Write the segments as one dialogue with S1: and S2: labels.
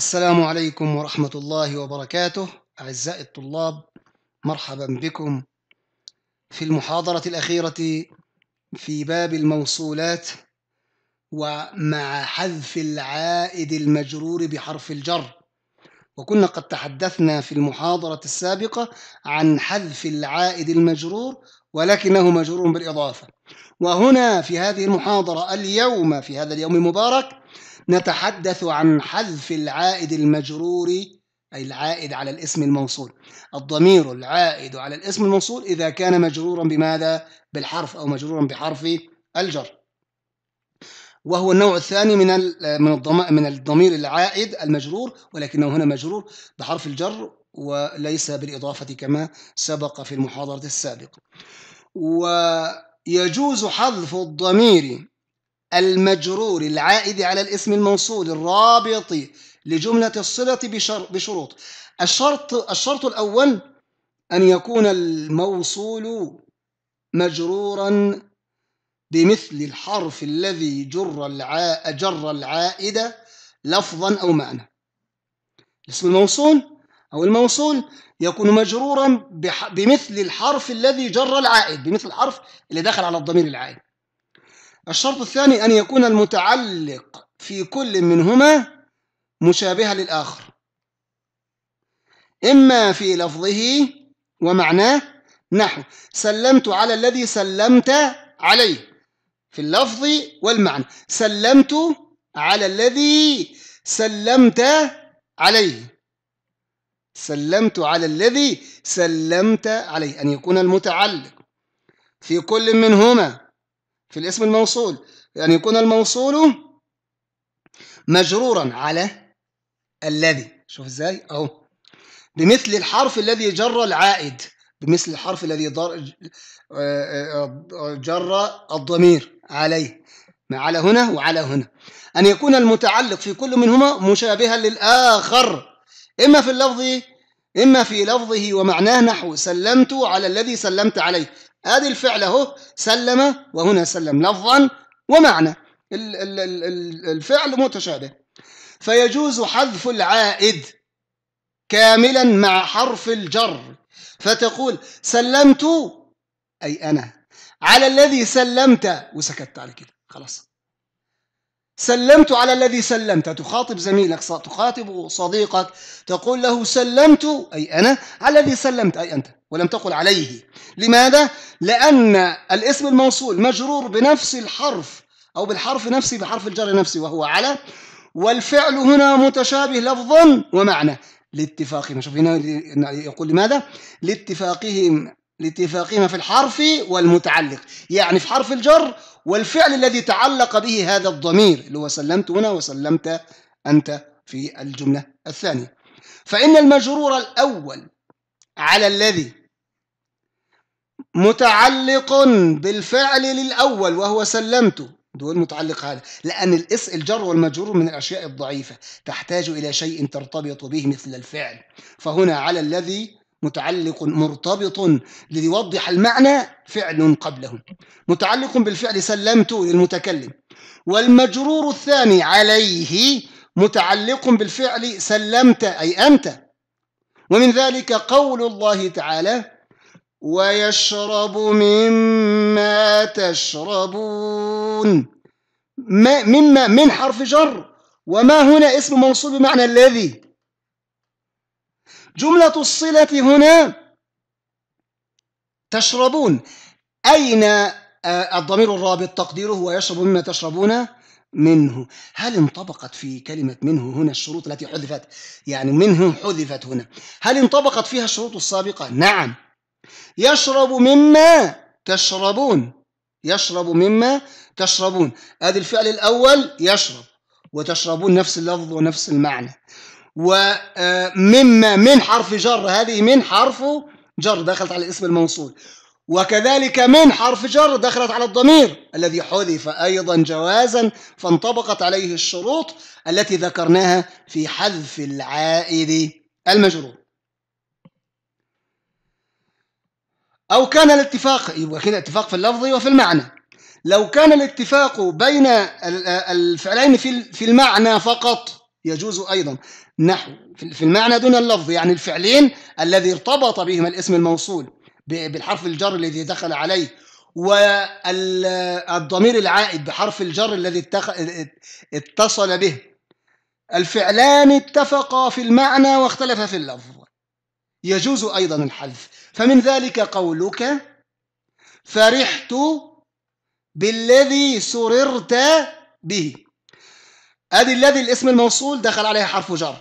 S1: السلام عليكم ورحمة الله وبركاته أعزائي الطلاب مرحبا بكم في المحاضرة الأخيرة في باب الموصولات ومع حذف العائد المجرور بحرف الجر وكنا قد تحدثنا في المحاضرة السابقة عن حذف العائد المجرور ولكنه مجرور بالإضافة وهنا في هذه المحاضرة اليوم في هذا اليوم المبارك نتحدث عن حذف العائد المجرور أي العائد على الاسم الموصول الضمير العائد على الاسم الموصول إذا كان مجرورا بماذا؟ بالحرف أو مجرورا بحرف الجر وهو النوع الثاني من من من الضمير العائد المجرور ولكنه هنا مجرور بحرف الجر وليس بالإضافة كما سبق في المحاضرة السابقة ويجوز حذف الضمير المجرور العائد على الاسم الموصول الرابط لجملة الصلة بشروط الشرط الشرط الأول أن يكون الموصول مجرورا بمثل الحرف الذي جر جر العائد لفظا أو معنى الاسم الموصول أو الموصول يكون مجرورا بمثل الحرف الذي جر العائد بمثل الحرف اللي دخل على الضمير العائد الشرط الثاني أن يكون المتعلق في كل منهما مشابها للآخر إما في لفظه ومعناه نحو سلمت على الذي سلمت عليه في اللفظ والمعنى سلمت على الذي سلمت عليه سلمت على الذي سلمت عليه أن يكون المتعلق في كل منهما في الاسم الموصول يعني يكون الموصول مجرورا على الذي شوف ازاي اهو بمثل الحرف الذي جر العائد بمثل الحرف الذي جر الضمير عليه على هنا وعلى هنا أن يكون المتعلق في كل منهما مشابها للآخر إما في اللفظ إما في لفظه ومعناه نحو سلمت على الذي سلمت عليه هذه الفعل اهو سلم وهنا سلم لفظا ومعنى الفعل متشابه فيجوز حذف العائد كاملا مع حرف الجر فتقول سلمت اي انا على الذي سلمت وسكت على كده خلاص سلمت على الذي سلمت تخاطب زميلك تخاطب صديقك تقول له سلمت اي انا على الذي سلمت اي انت ولم تقل عليه لماذا؟ لأن الاسم الموصول مجرور بنفس الحرف أو بالحرف نفسه بحرف الجر نفسه وهو على والفعل هنا متشابه لفظا ومعنى لاتفاقهم شوف هنا يقول لماذا؟ لاتفاقهم لاتفاقهما في الحرف والمتعلق يعني في حرف الجر والفعل الذي تعلق به هذا الضمير اللي هو سلمت هنا وسلمت أنت في الجملة الثانية فإن المجرور الأول على الذي متعلق بالفعل للأول وهو سلمت دول متعلق هذا لأن الإس الجر والمجرور من الأشياء الضعيفة تحتاج إلى شيء ترتبط به مثل الفعل فهنا على الذي متعلق مرتبط ليوضح المعنى فعل قبله متعلق بالفعل سلمت للمتكلم والمجرور الثاني عليه متعلق بالفعل سلمت أي أنت ومن ذلك قول الله تعالى ويشرب مما تشربون ما مما من حرف جر وما هنا اسم موصول بمعنى الذي جملة الصلة هنا تشربون أين آه، الضمير الرابط تقديره ويشرب مما تشربون منه هل انطبقت في كلمة منه هنا الشروط التي حذفت يعني منه حذفت هنا هل انطبقت فيها الشروط السابقة نعم يشرب مما تشربون يشرب مما تشربون هذا الفعل الاول يشرب وتشربون نفس اللفظ ونفس المعنى ومما آه، من حرف جر هذه من حرف جر دخلت على الاسم الموصول وكذلك من حرف جر دخلت على الضمير الذي حذف أيضا جوازا فانطبقت عليه الشروط التي ذكرناها في حذف العائد المجرور أو كان الاتفاق يبقى كده اتفاق في اللفظ وفي المعنى لو كان الاتفاق بين الفعلين في في المعنى فقط يجوز أيضا نحو في المعنى دون اللفظ يعني الفعلين الذي ارتبط بهما الاسم الموصول بالحرف الجر الذي دخل عليه والضمير العائد بحرف الجر الذي اتصل به الفعلان اتفقا في المعنى واختلفا في اللفظ يجوز أيضا الحذف فمن ذلك قولك فرحت بالذي سررت به ادي الذي الاسم الموصول دخل عليه حرف جر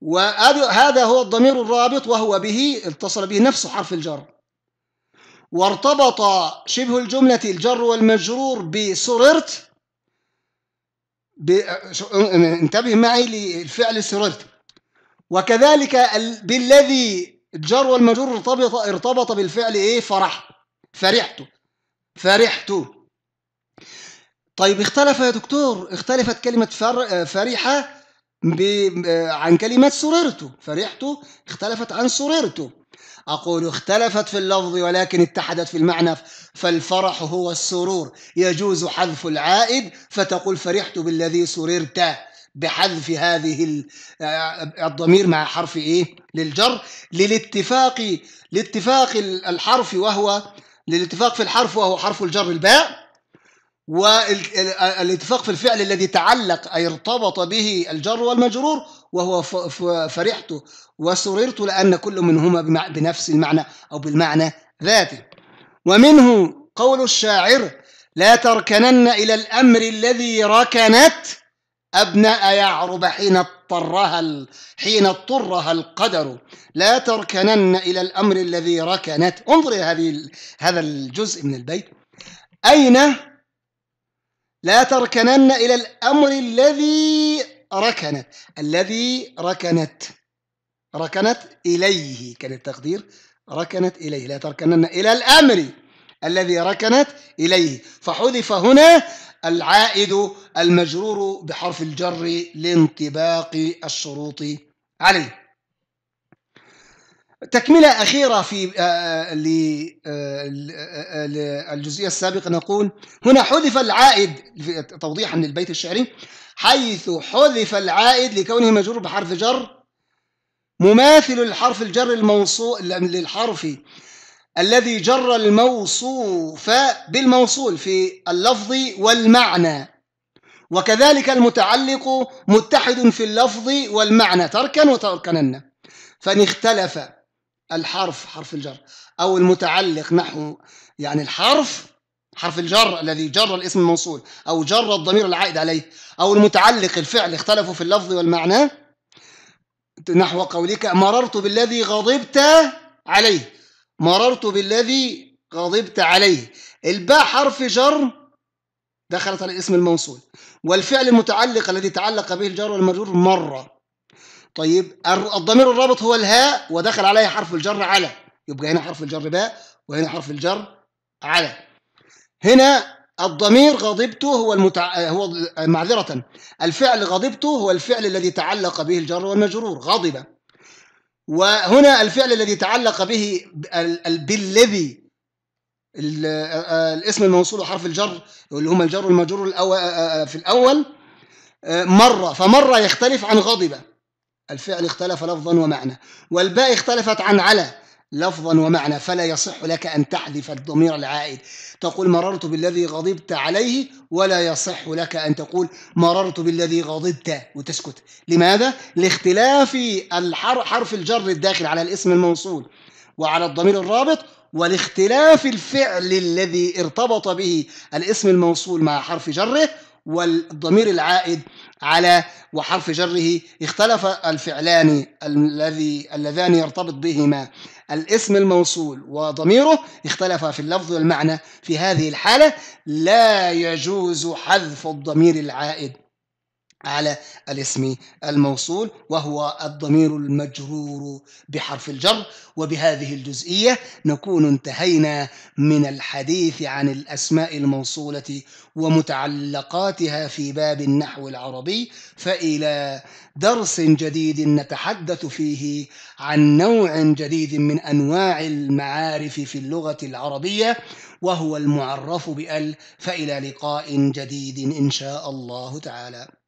S1: وهذا هو الضمير الرابط وهو به اتصل به نفس حرف الجر وارتبط شبه الجملة الجر والمجرور بسررت انتبه معي للفعل سررت وكذلك بالذي الجار والمجرور ارتبط ارتبط بالفعل ايه فرح فرحت فرحت طيب اختلف يا دكتور اختلفت كلمة فر... فرحة ب... عن كلمة سررت فرحت اختلفت عن سررت أقول اختلفت في اللفظ ولكن اتحدت في المعنى فالفرح هو السرور يجوز حذف العائد فتقول فرحت بالذي سررت بحذف هذه آه، الضمير مع حرف ايه للجر للاتفاق لاتفاق الحرف وهو للاتفاق في الحرف وهو حرف الجر الباء والاتفاق في الفعل الذي تعلق أي ارتبط به الجر والمجرور وهو فرحت وسررت لأن كل منهما بنفس المعنى أو بالمعنى ذاته ومنه قول الشاعر لا تركنن إلى الأمر الذي ركنت أبناء يعرب حين اضطرها حين اضطرها القدر لا تركنن إلى الأمر الذي ركنت انظر إلى هذه هذا الجزء من البيت أين لا تركنن إلى الأمر الذي ركنت الذي ركنت ركنت إليه كان التقدير ركنت إليه لا تركنن إلى الأمر الذي ركنت إليه فحذف هنا العائد المجرور بحرف الجر لانطباق الشروط عليه تكملة أخيرة في الجزئية آه، آه، آه، السابقة نقول هنا حذف العائد توضيحا للبيت الشعري حيث حذف العائد لكونه مجرور بحرف جر مماثل الحرف الجر الموصول للحرف الذي جر الموصوف بالموصول في اللفظ والمعنى وكذلك المتعلق متحد في اللفظ والمعنى تركا وتركنن فان اختلف الحرف حرف الجر او المتعلق نحو يعني الحرف حرف الجر الذي جر الاسم الموصول او جر الضمير العائد عليه او المتعلق الفعل اختلفوا في اللفظ والمعنى نحو قولك مررت بالذي غضبت عليه مررت بالذي غضبت عليه الباء حرف جر دخلت على الاسم الموصول والفعل المتعلق الذي تعلق به الجر والمجرور مرة طيب الضمير الرابط هو الهاء ودخل عليه حرف الجر على يبقى هنا حرف الجر باء وهنا حرف الجر على هنا الضمير غضبته هو المتع... هو معذرة الفعل غضبته هو الفعل الذي تعلق به الجر والمجرور غضب وهنا الفعل الذي تعلق به بالذي الاسم الموصول وحرف الجر اللي هما الجر والمجرور في الأول مرة فمرة يختلف عن غضب الفعل اختلف لفظا ومعنى والباء اختلفت عن على لفظا ومعنى فلا يصح لك أن تحذف الضمير العائد تقول مررت بالذي غضبت عليه ولا يصح لك أن تقول مررت بالذي غضبت وتسكت لماذا؟ لاختلاف حرف الجر الداخل على الاسم الموصول وعلى الضمير الرابط ولاختلاف الفعل الذي ارتبط به الاسم الموصول مع حرف جره والضمير العائد على وحرف جره اختلف الفعلان الذي اللذان يرتبط بهما الاسم الموصول وضميره اختلف في اللفظ والمعنى في هذه الحالة لا يجوز حذف الضمير العائد على الاسم الموصول وهو الضمير المجرور بحرف الجر وبهذه الجزئية نكون انتهينا من الحديث عن الأسماء الموصولة ومتعلقاتها في باب النحو العربي فإلى درس جديد نتحدث فيه عن نوع جديد من أنواع المعارف في اللغة العربية وهو المعرف بال فإلى لقاء جديد إن شاء الله تعالى